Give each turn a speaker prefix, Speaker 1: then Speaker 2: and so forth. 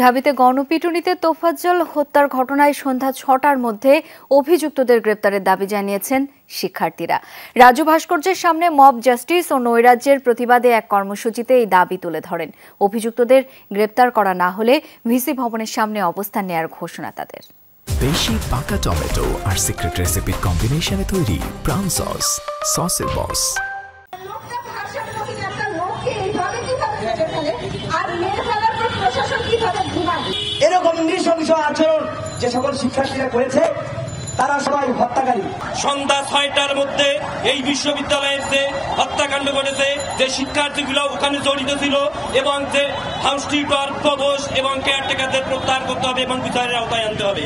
Speaker 1: ঢাবিতে গণপিটুনিতে তোফাজ্জল হত্যার ঘটনায় সন্ধ্যা ছটার মধ্যে অভিযুক্তদের গ্রেপ্তারের দাবি জানিয়েছেন শিক্ষার্থীরা রাজু ভাস্কর্যের সামনে মব জাস্টিস ও নৈরাজ্যের প্রতিবাদে এক কর্মসূচিতে এই দাবি তুলে ধরেন অভিযুক্তদের গ্রেপ্তার করা না হলে ভিসি ভবনের সামনে অবস্থান নেয়ার ঘোষণা তাদের
Speaker 2: পাকা টমেটো আর সিক্রেট রেসিপির কম্বিনেশনে তৈরি সস সসের বস
Speaker 3: এরকম নৃশংস আচরণ যে সকল শিক্ষার্থীরা করেছে তারা
Speaker 4: সবাই হত্যাকারী সন্ধ্যা ছয়টার মধ্যে এই বিশ্ববিদ্যালয়ে এসে হত্যাকাণ্ড
Speaker 5: ঘটেছে যে শিক্ষার্থীগুলো ওখানে জড়িত ছিল এবং যে হাউস প্রবোস এবং কেয়ারটেকারদের প্রত্যাহার করতে হবে এবং বিচারের আওতায় আনতে হবে